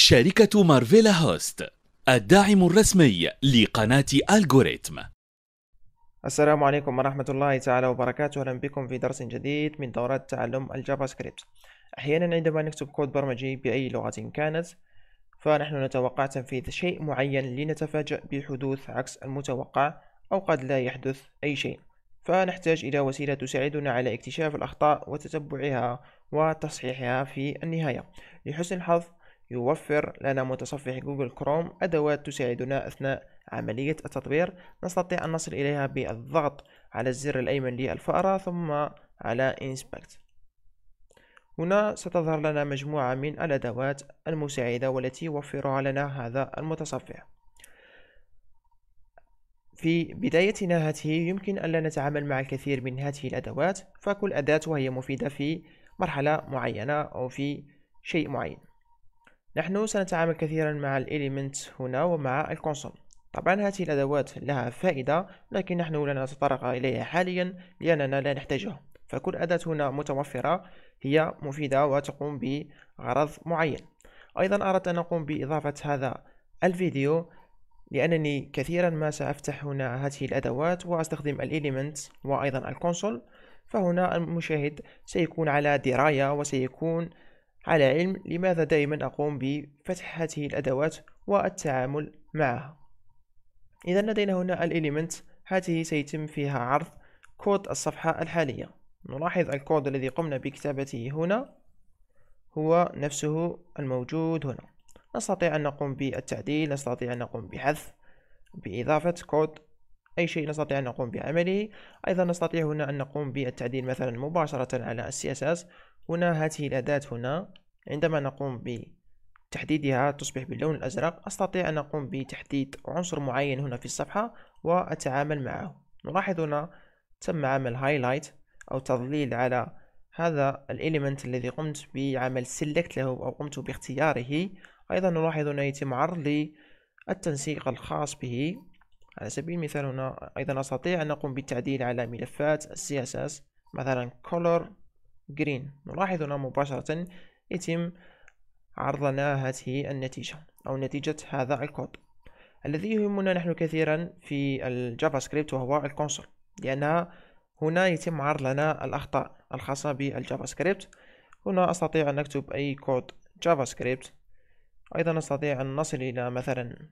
شركة مارفيلا هوست الداعم الرسمي لقناة ألغوريتم السلام عليكم ورحمة الله تعالى وبركاته أهلا بكم في درس جديد من دورات تعلم الجافا سكريبت أحيانا عندما نكتب كود برمجي بأي لغة كانت فنحن نتوقع تنفيذ شيء معين لنتفاجأ بحدوث عكس المتوقع أو قد لا يحدث أي شيء فنحتاج إلى وسيلة تساعدنا على اكتشاف الأخطاء وتتبعها وتصحيحها في النهاية لحسن الحظ يوفر لنا متصفح جوجل كروم أدوات تساعدنا أثناء عملية التطوير نستطيع أن نصل إليها بالضغط على الزر الأيمن للفأرة ثم على Inspect هنا ستظهر لنا مجموعة من الأدوات المساعدة والتي يوفرها لنا هذا المتصفح في بدايتنا هاته يمكن ألا نتعامل مع الكثير من هذه الأدوات فكل أداة وهي مفيدة في مرحلة معينة أو في شيء معين نحن سنتعامل كثيرا مع الإليمنت هنا ومع الكونسول طبعا هذه الأدوات لها فائدة لكن نحن لا نتطرق إليها حاليا لأننا لا نحتاجها فكل أداة هنا متوفرة هي مفيدة وتقوم بغرض معين أيضا أردت أن أقوم بإضافة هذا الفيديو لأنني كثيرا ما سأفتح هنا هذه الأدوات وأستخدم الإليمنت وأيضا الكونسول فهنا المشاهد سيكون على دراية وسيكون على علم لماذا دائما أقوم بفتح هذه الأدوات والتعامل معها إذا لدينا هنا الإليمنت هذه سيتم فيها عرض كود الصفحة الحالية نلاحظ الكود الذي قمنا بكتابته هنا هو نفسه الموجود هنا نستطيع أن نقوم بالتعديل نستطيع أن نقوم بحذف بإضافة كود أي شيء نستطيع أن نقوم بعمله أيضا نستطيع هنا أن نقوم بالتعديل مثلا مباشرة على CSS هنا هذه الأداة هنا عندما نقوم بتحديدها تصبح باللون الأزرق أستطيع أن أقوم بتحديد عنصر معين هنا في الصفحة وأتعامل معه نلاحظ هنا تم عمل هايلايت أو تظليل على هذا الإليمنت الذي قمت بعمل سيلكت له أو قمت باختياره أيضا نلاحظ هنا يتم عرض لي التنسيق الخاص به على سبيل المثال هنا أيضا أستطيع أن أقوم بالتعديل على ملفات CSS مثلا color green نلاحظ هنا مباشرة يتم عرض لنا هذه النتيجة أو نتيجة هذا الكود الذي يهمنا نحن كثيرا في الجافا سكريبت وهو الكونسول لأنها هنا يتم عرض لنا الأخطاء الخاصة بالجافا سكريبت هنا أستطيع أن أكتب أي كود جافا سكريبت أيضا أستطيع أن نصل إلى مثلا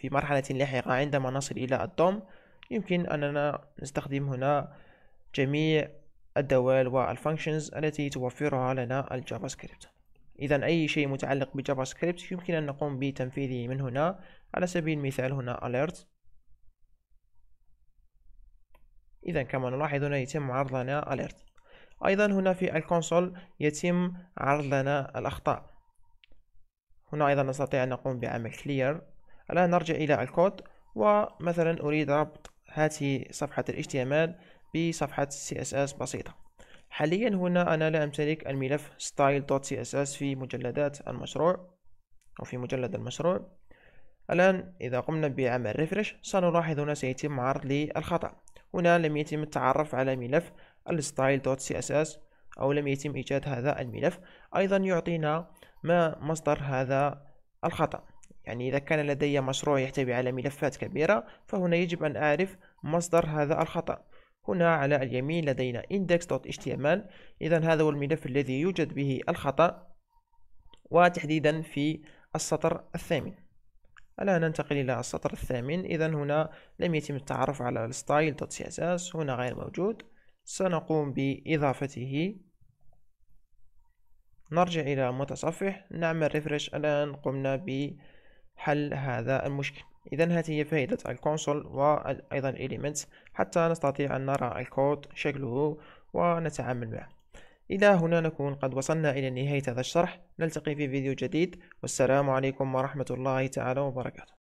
في مرحلة لاحقة عندما نصل إلى الدوم يمكن أننا نستخدم هنا جميع الدوال والفانكشنز التي توفرها لنا الجافا سكريبت إذا أي شيء متعلق بجافا سكريبت يمكن أن نقوم بتنفيذه من هنا على سبيل المثال هنا alert إذا كما نلاحظ هنا يتم عرض لنا alert أيضا هنا في الكونسول يتم عرض لنا الأخطاء هنا أيضا نستطيع أن نقوم بعمل clear الآن نرجع إلى الكود ومثلا أريد ربط هذه صفحة ال HTML بصفحة CSS بسيطة حاليا هنا أنا لا أمتلك الملف style.css في مجلدات المشروع أو في مجلد المشروع الآن إذا قمنا بعمل ريفرش سنلاحظ هنا سيتم عرض لي الخطأ هنا لم يتم التعرف على ملف style.css أو لم يتم إيجاد هذا الملف أيضا يعطينا ما مصدر هذا الخطأ يعني إذا كان لدي مشروع يحتوي على ملفات كبيرة فهنا يجب أن أعرف مصدر هذا الخطأ هنا على اليمين لدينا index.html إذا هذا هو الملف الذي يوجد به الخطأ وتحديدا في السطر الثامن الآن ننتقل إلى السطر الثامن إذا هنا لم يتم التعرف على style.css هنا غير موجود سنقوم بإضافته نرجع إلى متصفح نعمل ريفرش الآن قمنا ب حل هذا المشكل إذا هذه هي فائدة الكونسول وأيضا الإليمنت حتى نستطيع أن نرى الكود شكله ونتعامل معه إلى هنا نكون قد وصلنا إلى نهاية هذا الشرح نلتقي في فيديو جديد والسلام عليكم ورحمة الله تعالى وبركاته